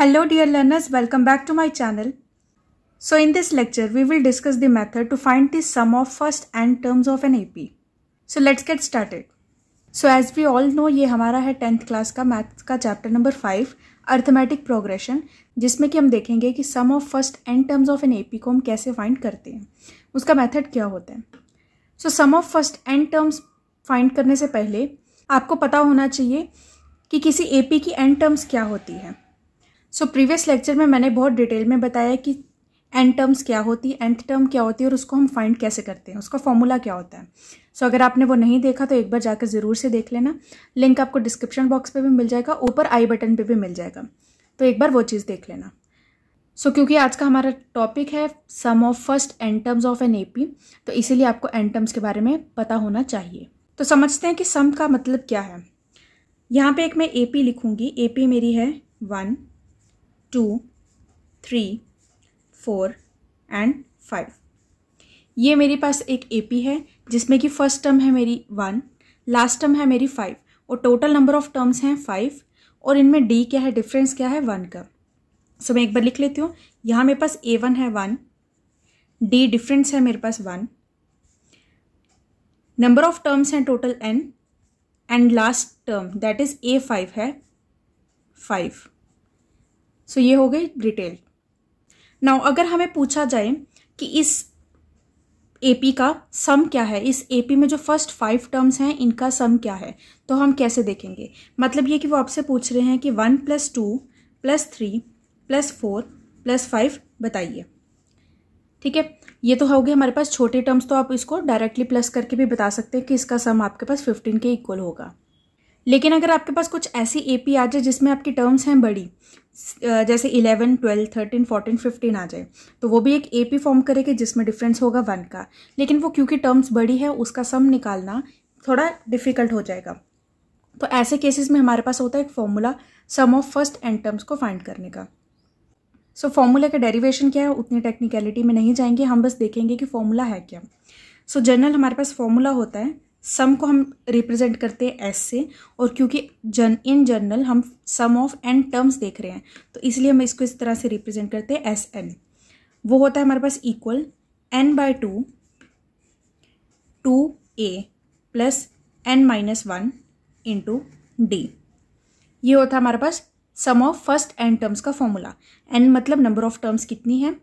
Hello dear learners, welcome back to my channel. So in this lecture, we will discuss the method to find the sum of first and terms of an AP. So let's get started. So as we all know, ये हमारा है tenth class का maths का chapter number five arithmetic progression जिसमें कि हम देखेंगे कि sum of first and terms of an AP को हम कैसे फाइंड करते हैं उसका मेथड क्या होता है so sum of first and terms find करने से पहले आपको पता होना चाहिए कि किसी एपी की एंड टर्म्स क्या होती है सो प्रीवियस लेक्चर में मैंने बहुत डिटेल में बताया कि एंड टर्म्स क्या होती है एंथ टर्म क्या होती है और उसको हम फाइंड कैसे करते हैं उसका फॉर्मूला क्या होता है सो so, अगर आपने वो नहीं देखा तो एक बार जाकर ज़रूर से देख लेना लिंक आपको डिस्क्रिप्शन बॉक्स पे भी मिल जाएगा ऊपर आई बटन पे भी मिल जाएगा तो एक बार वो चीज़ देख लेना सो so, क्योंकि आज का हमारा टॉपिक है sum of first and terms of an A तो इसीलिए आपको एंड टर्म्स के बारे में पता होना चाहिए तो समझते हैं कि सम का मतलब क्या है यहाँ पर एक मैं ए पी लिखूँगी ए पी मेरी है one two three four and five ये मेरे पास एक ए पी है जिसमें कि फर्स्ट टर्म है मेरी वन लास्ट टर्म है मेरी फाइव और टोटल नंबर ऑफ टर्म्स हैं फाइव और इनमें डी क्या है डिफरेंस क्या है वन का सो मैं एक बार लिख लेती हूँ यहाँ मेरे पास ए वन है वन डी डिफरेंस है मेरे पास वन नंबर ऑफ टर्म्स हैं total n and last term that is a five है फाइव सो so, ये हो गई डिटेल नाउ अगर हमें पूछा जाए कि इस एपी का सम क्या है इस एपी में जो फर्स्ट फाइव टर्म्स हैं इनका सम क्या है तो हम कैसे देखेंगे मतलब ये कि वो आपसे पूछ रहे हैं कि one plus two plus three plus four plus five बताइए ठीक है ये तो हो हमारे पास छोटे टर्म्स तो आप इसको डायरेक्टली प्लस करके भी बता सकते हैं कि इसका सम आपके पास फिफ्टीन के इक्वल होगा लेकिन अगर आपके पास कुछ ऐसी ए पी आ जाए जिसमें आपकी टर्म्स हैं बड़ी जैसे eleven twelve thirteen fourteen fifteen आ जाए तो वो भी एक ए पी फॉर्म करेगी जिसमें डिफरेंस होगा वन का लेकिन वो क्योंकि टर्म्स बड़ी है उसका सम निकालना थोड़ा डिफिकल्ट हो जाएगा तो ऐसे केसेस में हमारे पास होता है एक formula sum of first and terms को फाइंड करने का सो so, फॉर्मूला का डेरिवेशन क्या है उतनी टेक्निकलिटी में नहीं जाएंगे हम बस देखेंगे कि फॉर्मूला है क्या सो so, जनरल हमारे पास फॉर्मूला होता है सम को हम रिप्रेजेंट करते हैं एस से और क्योंकि जन इन जनरल हम सम ऑफ एन टर्म्स देख रहे हैं तो इसलिए हम इसको इस तरह से रिप्रेजेंट करते हैं एस एन वो होता है हमारे पास equal n by two two A plus n minus one into d ये होता है हमारे पास sum of first N terms का फॉर्मूला एन मतलब नंबर ऑफ टर्म्स कितनी है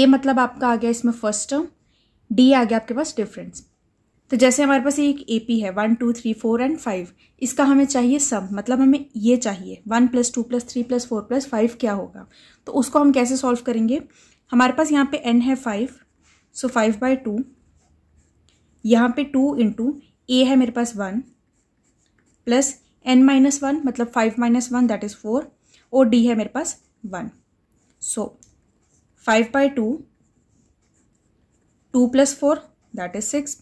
ए मतलब आपका आ गया इसमें फर्स्ट टर्म डी आ गया आपके पास डिफरेंस तो जैसे हमारे पास एक ए पी है one two three four and five इसका हमें चाहिए सम मतलब हमें ये चाहिए one plus two plus three plus four plus five क्या होगा तो उसको हम कैसे सॉल्व करेंगे हमारे पास यहाँ पे एन है five so five by two यहाँ पे टू इंटू ए है मेरे पास one plus n minus one मतलब five minus one that is four और डी है मेरे पास one so five by two two plus four that is six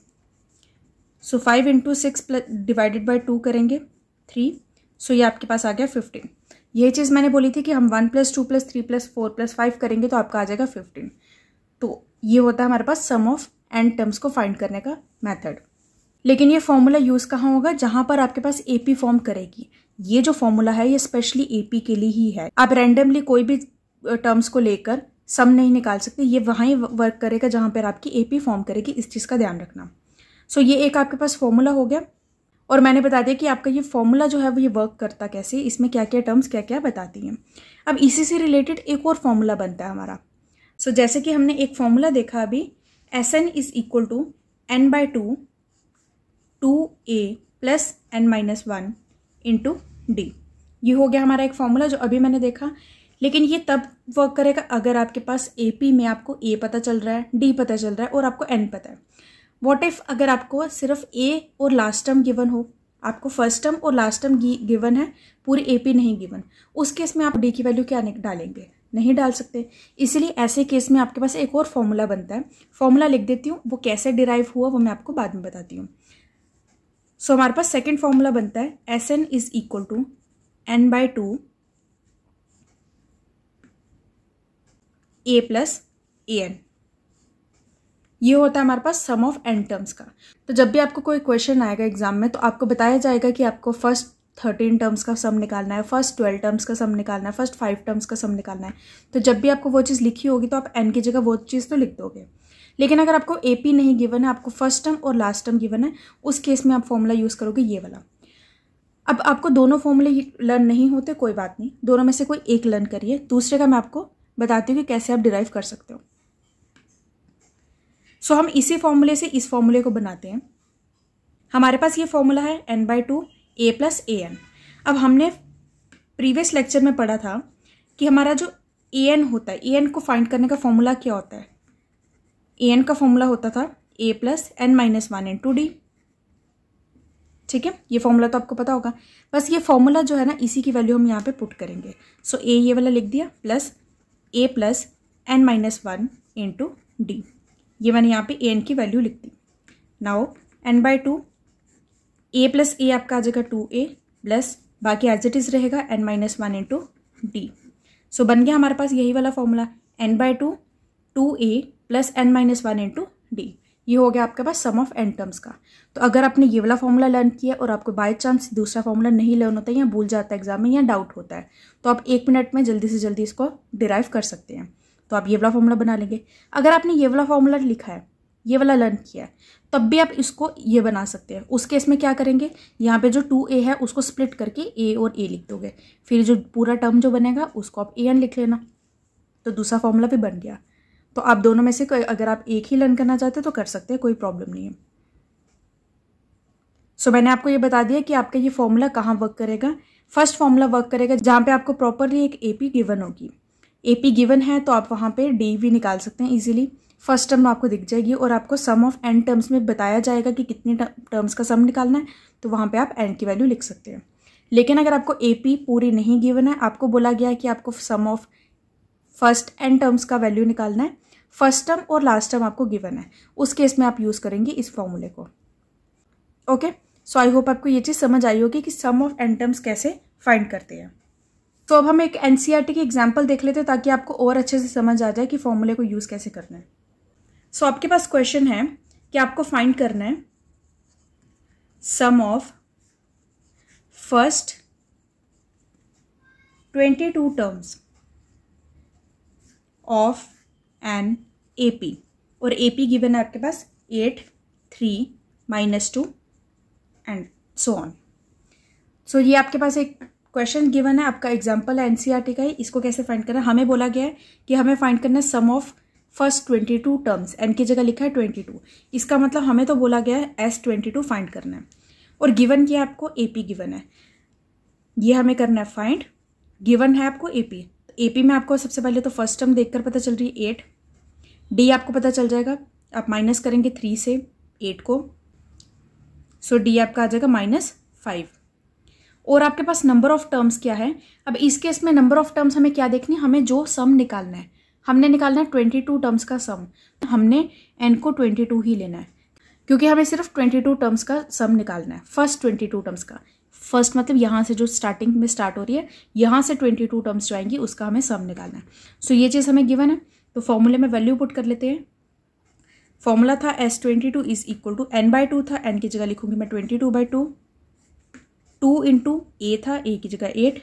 so five into six plus divided by two करेंगे three so ये आपके पास आ गया फिफ्टीन ये चीज़ मैंने बोली थी कि हम one plus two plus three plus four plus five करेंगे तो आपका आ जाएगा फिफ्टीन तो ये होता है हमारे पास सम ऑफ एंड टर्म्स को फाइंड करने का मेथड लेकिन ये फॉर्मूला यूज़ कहाँ होगा जहाँ पर आपके पास ए पी फॉर्म करेगी ये जो फॉर्मूला है ये स्पेशली ए पी के लिए ही है आप रैंडमली कोई भी टर्म्स को लेकर सम नहीं निकाल सकते ये वहाँ ही वर्क करेगा जहाँ पर आपकी ए पी फॉर्म करेगी इस चीज़ का ध्यान रखना सो so, ये एक आपके पास फॉर्मूला हो गया और मैंने बता दिया कि आपका ये फॉर्मूला जो है वो ये वर्क करता कैसे इसमें क्या क्या टर्म्स क्या क्या बताती हैं अब इसी से रिलेटेड एक और फॉर्मूला बनता है हमारा सो so, जैसे कि हमने एक फॉर्मूला देखा अभी S n is equal to N by two two A plus n minus one into d ये हो गया हमारा एक फॉर्मूला जो अभी मैंने देखा लेकिन ये तब वर्क करेगा अगर आपके पास ए पी में आपको ए पता चल रहा है डी पता चल रहा है और आपको एन पता है वॉट इफ़ अगर आपको सिर्फ ए और लास्ट टर्म गिवन हो आपको फर्स्ट टर्म और लास्ट टर्म गिवन है पूरी ए पी नहीं गिवन उस केस में आप डी की वैल्यू क्या डालेंगे नहीं डाल सकते इसीलिए ऐसे केस में आपके पास एक और फॉर्मूला बनता है फॉर्मूला लिख देती हूँ वो कैसे डिराइव हुआ वो मैं आपको बाद में बताती हूँ सो so, हमारे पास सेकेंड फॉर्मूला बनता है S N is equal to N by two A plus A n ये होता है हमारे पास सम ऑफ एंड टर्म्स का तो जब भी आपको कोई क्वेश्चन आएगा एग्जाम में तो आपको बताया जाएगा कि आपको फर्स्ट थर्टीन टर्म्स का सम निकालना है फर्स्ट ट्वेल्व टर्म्स का सम निकालना है फर्स्ट फाइव टर्म्स का सम निकालना है तो जब भी आपको वो चीज़ लिखी होगी तो आप एन की जगह वो चीज़ तो लिख दोगे लेकिन अगर आपको ए पी नहीं गिवन है आपको फर्स्ट टर्म और लास्ट टर्म गिवन है उस केस में आप फॉर्मूला यूज़ करोगे ये वाला अब आपको दोनों फॉर्मूले लर्न नहीं होते कोई बात नहीं दोनों में से कोई एक लर्न करिए दूसरे का मैं आपको बताती हूँ कि कैसे आप डिराइव कर सकते हो सो so, हम इसी फॉर्मूले से इस फॉर्मूले को बनाते हैं हमारे पास ये फॉर्मूला है n by two A plus A n अब हमने प्रीवियस लेक्चर में पढ़ा था कि हमारा जो ए एन होता है ए एन को फाइंड करने का फॉर्मूला क्या होता है ए एन का फॉर्मूला होता था a plus n minus one into d ठीक है ये फॉर्मूला तो आपको पता होगा बस ये फॉर्मूला जो है ना इसी की वैल्यू हम यहाँ पे पुट करेंगे सो so, ए ये वाला लिख दिया plus a plus n minus one into d ये मैंने यहाँ पे ए एन की वैल्यू लिख दी now n by two A plus a आपका आ जाएगा टू ए प्लस बाकी एज इट इज़ रहेगा n minus one into d so बन गया हमारे पास यही वाला formula n by two two A plus n minus one into d ये हो गया आपके पास सम ऑफ एन टर्म्स का तो अगर आपने ये वाला फॉर्मूला लर्न किया और आपको बाय चांस दूसरा फॉर्मूला नहीं लर्न होता है या भूल जाता है एग्जाम में या डाउट होता है तो आप एक मिनट में जल्दी से जल्दी इसको डिराइव कर सकते हैं तो आप ये वाला फॉर्मूला बना लेंगे अगर आपने ये वाला फॉर्मूला लिखा है ये वाला लर्न किया है तब भी आप इसको ये बना सकते हैं उस केस में क्या करेंगे यहाँ पे जो टू ए है उसको स्प्लिट करके ए और ए लिख दोगे फिर जो पूरा टर्म जो बनेगा उसको आप ए एन लिख लेना तो दूसरा फॉर्मूला भी बन गया तो आप दोनों में से अगर आप एक ही लर्न करना चाहते हैं तो कर सकते हैं कोई प्रॉब्लम नहीं है सो so, मैंने आपको ये बता दिया कि आपका ये फॉर्मूला कहाँ वर्क करेगा फर्स्ट फॉर्मूला वर्क करेगा जहाँ पे आपको प्रॉपरली एक पी गिवन होगी ए पी गिवन है तो आप वहाँ पे डी भी निकाल सकते हैं इजीली फर्स्ट टर्म आपको दिख जाएगी और आपको सम ऑफ एंड टर्म्स में बताया जाएगा कि कितने टर्म्स का सम निकालना है तो वहाँ पे आप एन की वैल्यू लिख सकते हैं लेकिन अगर आपको ए पी पूरी नहीं गिवन है आपको बोला गया है कि आपको sum of first N terms का वैल्यू निकालना है फर्स्ट टर्म और लास्ट टर्म आपको गिवन है उस केस में आप यूज़ करेंगे इस फॉर्मूले को ओके सो आई होप आपको ये चीज़ समझ आई होगी कि सम ऑफ एन टर्म्स कैसे फाइंड करते हैं तो अब हम एक एन e की एग्जाम्पल देख लेते हैं ताकि आपको और अच्छे से समझ आ जाए कि फॉर्मूले को यूज़ कैसे करना है सो so, आपके पास क्वेश्चन है कि आपको फाइंड करना है sum of first twenty two terms of an A P और ए पी गिवन है आपके पास eight three minus two and so on so ये आपके पास एक क्वेश्चन गिवन है आपका एग्जाम्पल है एनसीईआरटी e का ही इसको कैसे फाइंड करना है हमें बोला गया है कि हमें फाइंड करना है sum of first twenty two terms n की जगह लिखा है ट्वेंटी टू इसका मतलब हमें तो बोला गया है एस ट्वेंटी टू फाइंड करना है और गिवन किया आपको ए पी गिवन है ये हमें करना है फाइंड गिवन है आपको ए पी ए पी में आपको सबसे पहले तो फर्स्ट टर्म कर पता चल रही है एट डी आपको पता चल जाएगा आप माइनस करेंगे थ्री से एट को सो so डी आपका आ जाएगा माइनस फाइव और आपके पास नंबर ऑफ टर्म्स क्या है अब इस केस में नंबर ऑफ टर्म्स हमें क्या देखनी है हमें जो सम निकालना है हमने निकालना है ट्वेंटी टू टर्म्स का सम हमने एन को ट्वेंटी टू ही लेना है क्योंकि हमें सिर्फ ट्वेंटी टू टर्म्स का सम निकालना है फर्स्ट ट्वेंटी टू टर्म्स का फर्स्ट मतलब यहाँ से जो स्टार्टिंग में स्टार्ट हो रही है यहाँ से ट्वेंटी टू टर्म्स जो आएंगी उसका हमें सम निकालना है सो so, ये चीज़ हमें गिवन है तो फॉर्मूले में वैल्यू पुट कर लेते हैं फॉर्मूला था S twenty two is equal to n by two था एन की जगह लिखूंगी मैं twenty two by two two into a था ए की जगह eight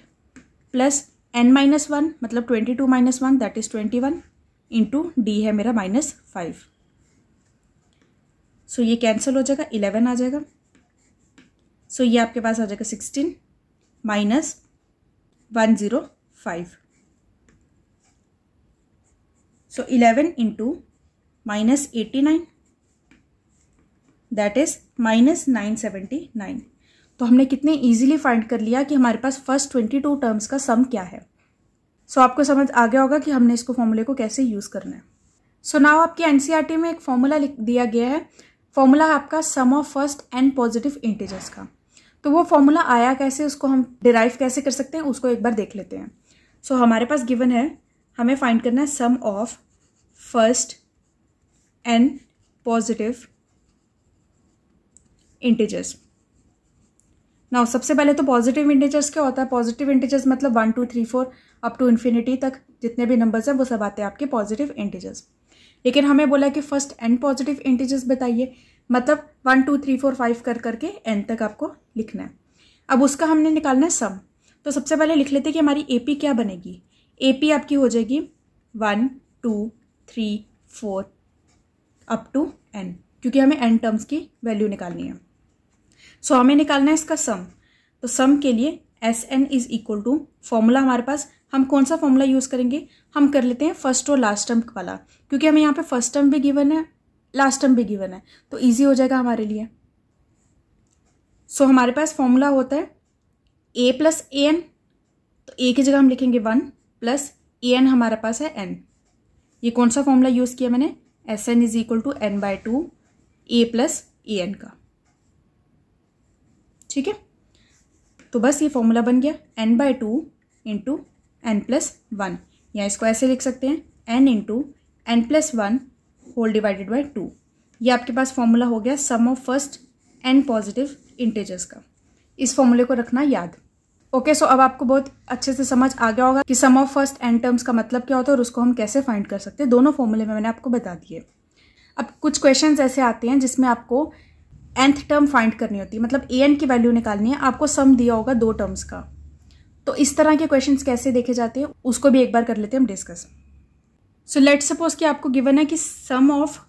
plus n minus one मतलब twenty two minus one that is twenty one into d है मेरा माइनस फाइव सो ये कैंसिल हो जाएगा इलेवन आ जाएगा सो so ये आपके पास आ जाएगा sixteen minus one zero five so eleven into minus eighty nine that is minus nine seventy nine तो हमने कितने ईजिली फाइंड कर लिया कि हमारे पास फर्स्ट ट्वेंटी टू टर्म्स का सम क्या है सो so, आपको समझ आ गया होगा कि हमने इसको फॉर्मूले को कैसे यूज़ करना है सो so, नाव आपके एन e में एक फॉर्मूला लिख दिया गया है फॉर्मूला है आपका sum of first and positive integers का तो वो फॉर्मूला आया कैसे उसको हम डिराइव कैसे कर सकते हैं उसको एक बार देख लेते हैं सो so, हमारे पास गिवन है हमें फाइंड करना है sum of first and positive integers ना सबसे पहले तो पॉजिटिव इंटीजर्स क्या होता है पॉजिटिव इंटीजर्स मतलब one two three four up to infinity तक जितने भी नंबर्स हैं वो सब आते हैं आपके पॉजिटिव इंटीजर्स लेकिन हमें बोला कि फर्स्ट एन पॉजिटिव इंटीजर्स बताइए मतलब one two three four five कर करके एन तक आपको लिखना है अब उसका हमने निकालना है सम तो सबसे पहले लिख लेते कि हमारी ए क्या बनेगी ए आपकी हो जाएगी one two three four up to n क्योंकि हमें एन टर्म्स की वैल्यू निकालनी है सो हमें निकालना है इसका सम तो सम के लिए S N is equal to formula हमारे पास हम कौन सा फॉर्मूला यूज़ करेंगे हम कर लेते हैं फर्स्ट और लास्ट टर्म वाला क्योंकि हमें यहाँ पे फर्स्ट टर्म भी गिवन है लास्ट टर्म भी गिवन है तो ईजी हो जाएगा हमारे लिए सो so, हमारे पास फॉर्मूला होता है ए प्लस ए एन तो ए की जगह हम लिखेंगे वन प्लस ए एन हमारे पास है एन ये कौन सा फॉर्मूला यूज़ किया मैंने S N is equal to N by two A plus A N का ठीक है तो बस ये फॉर्मूला बन गया N by two into N plus one या इसको ऐसे लिख सकते हैं N into N plus one whole divided by two ये आपके पास फॉर्मूला हो गया sum of first N positive integers का इस फॉर्मूले को रखना याद ओके okay, सो so अब आपको बहुत अच्छे से समझ आ गया होगा कि sum of first N terms का मतलब क्या होता है और उसको हम कैसे फाइंड कर सकते हैं दोनों फॉर्मूले में मैंने आपको बता दिए अब कुछ क्वेश्चन ऐसे आते हैं जिसमें आपको एंथ टर्म फाइंड करनी होती है मतलब ए एन की वैल्यू निकालनी है आपको सम दिया होगा दो टर्म्स का तो इस तरह के क्वेश्चंस कैसे देखे जाते हैं उसको भी एक बार कर लेते हैं हम डिस्कस सो लेट सपोज कि आपको गिवन है कि sum of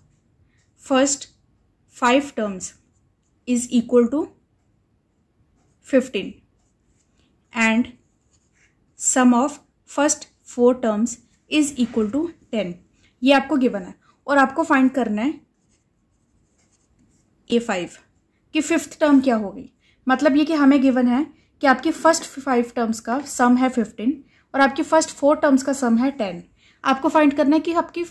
first five terms is equal to fifteen and sum of first four terms is equal to ten ये आपको गिवन है और आपको फाइंड करना है ए फाइव कि फिफ्थ टर्म क्या होगी मतलब ये कि हमें गिवन है कि आपके फर्स्ट फाइव टर्म्स का सम है फिफ्टीन और आपके फर्स्ट फोर टर्म्स का सम है टेन आपको फाइंड करना है कि आपकी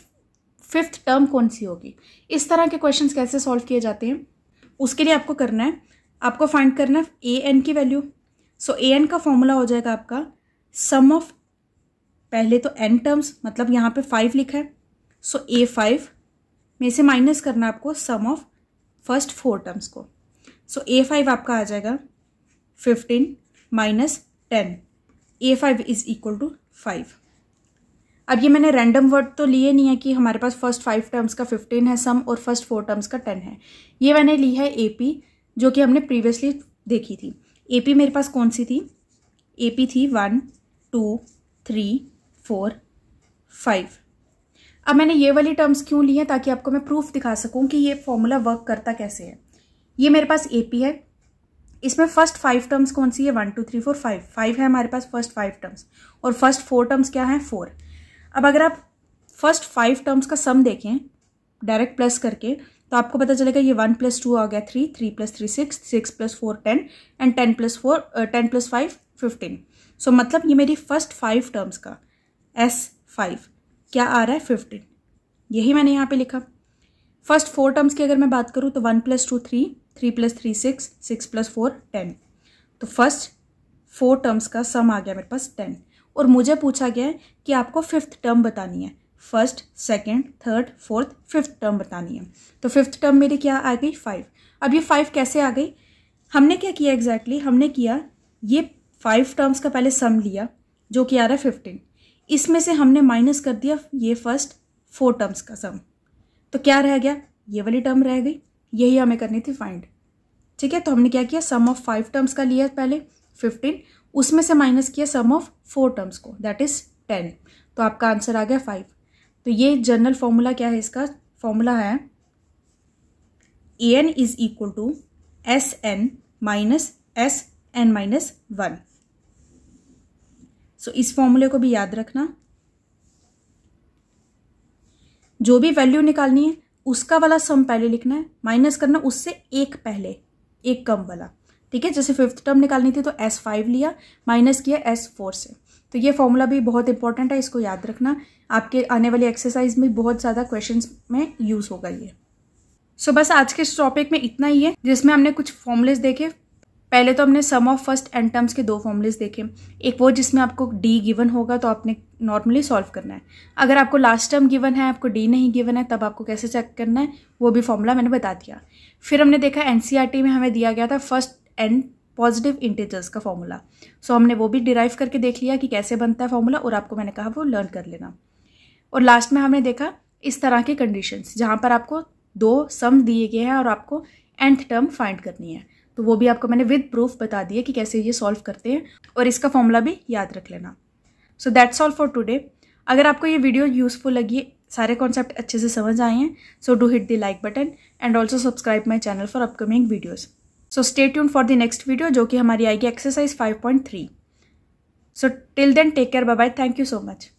फिफ्थ टर्म कौन सी होगी इस तरह के क्वेश्चंस कैसे सॉल्व किए जाते हैं उसके लिए आपको करना है आपको फाइंड करना है ए एन की वैल्यू सो ए एन का फॉर्मूला हो जाएगा आपका सम ऑफ पहले तो एन टर्म्स मतलब यहाँ पे फाइव लिखा है सो ए फाइव में से माइनस करना है आपको sum of first four terms को सो ए फाइव आपका आ जाएगा fifteen minus ten A five is equal to five अब ये मैंने रैंडम वर्ड तो लिए नहीं है कि हमारे पास फर्स्ट फाइव टर्म्स का फिफ्टीन है सम और फर्स्ट फोर टर्म्स का टेन है ये मैंने ली है ए पी जो कि हमने प्रीवियसली देखी थी ए पी मेरे पास कौन सी थी ए पी थी one two three four five अब मैंने ये वाली टर्म्स क्यों ली हैं ताकि आपको मैं प्रूफ दिखा सकूं कि ये फॉर्मूला वर्क करता कैसे है ये मेरे पास ए पी है इसमें फर्स्ट फाइव टर्म्स कौन सी है one two three four five five है हमारे पास फर्स्ट फाइव टर्म्स और फर्स्ट फोर टर्म्स क्या हैं फोर अब अगर आप फर्स्ट फाइव टर्म्स का सम देखें डायरेक्ट प्लस करके तो आपको पता चलेगा ये वन प्लस टू आ गया three three plus three six six plus four ten and ten plus four ten plus five fifteen so मतलब ये मेरी फर्स्ट फाइव टर्म्स का एस फाइव क्या आ रहा है फिफ्टीन यही मैंने यहाँ पे लिखा फर्स्ट फोर टर्म्स की अगर मैं बात करूँ तो one plus two three three plus three six six plus four ten तो फर्स्ट फोर टर्म्स का सम आ गया मेरे पास टेन और मुझे पूछा गया है कि आपको फिफ्थ टर्म बतानी है first second third fourth fifth term बतानी है तो फिफ्थ टर्म मेरी क्या आ गई फाइव अब ये फाइव कैसे आ गई हमने क्या किया एग्जैक्टली exactly? हमने किया ये फाइव टर्म्स का पहले सम लिया जो कि आ रहा है फिफ्टीन इसमें से हमने माइनस कर दिया ये फर्स्ट फोर टर्म्स का सम तो क्या रह गया ये वाली टर्म रह गई यही हमें करनी थी फाइंड ठीक है तो हमने क्या किया सम ऑफ फाइव टर्म्स का लिया पहले फिफ्टीन उसमें से माइनस किया सम ऑफ फोर टर्म्स को दैट इज़ टेन तो आपका आंसर आ गया फाइव तो ये जनरल फॉर्मूला क्या है इसका फॉर्मूला है A N is equal to S N minus S N minus one so इस फॉर्मूले को भी याद रखना जो भी वैल्यू निकालनी है उसका वाला सम पहले लिखना है माइनस करना उससे एक पहले एक कम वाला ठीक है जैसे फिफ्थ टर्म निकालनी थी तो एस फाइव लिया माइनस किया एस फोर से तो ये फॉर्मूला भी बहुत इंपॉर्टेंट है इसको याद रखना आपके आने वाली एक्सरसाइज में बहुत ज़्यादा क्वेश्चन में यूज़ होगा ये सो so, बस आज के इस टॉपिक में इतना ही है जिसमें हमने कुछ फॉर्मूलेस देखे पहले तो हमने sum of first and terms के दो फॉर्मूलेज देखे एक वो जिसमें आपको डी गिवन होगा तो आपने नॉर्मली सॉल्व करना है अगर आपको लास्ट टर्म गिवन है आपको डी नहीं गिवन है तब आपको कैसे चेक करना है वो भी फॉर्मूला मैंने बता दिया फिर हमने देखा एन e में हमें दिया गया था फर्स्ट एंड पॉजिटिव इंटीजर्स का फॉर्मूला सो हमने वो भी डिराइव करके देख लिया कि कैसे बनता है फॉर्मूला और आपको मैंने कहा वो लर्न कर लेना और लास्ट में हमने देखा इस तरह के कंडीशंस जहाँ पर आपको दो सम दिए गए हैं और आपको एंथ टर्म फाइंड करनी है तो वो भी आपको मैंने विद प्रूफ बता दिया कि कैसे ये सॉल्व करते हैं और इसका फॉर्मूला भी याद रख लेना so that's all for today अगर आपको ये वीडियो यूज़फुल लगी सारे कॉन्सेप्ट अच्छे से समझ आए हैं so do hit the like button and also subscribe my channel for upcoming videos so stay tune for the next video जो कि हमारी आएगी exercise five point three so till then take care bye bye thank you so much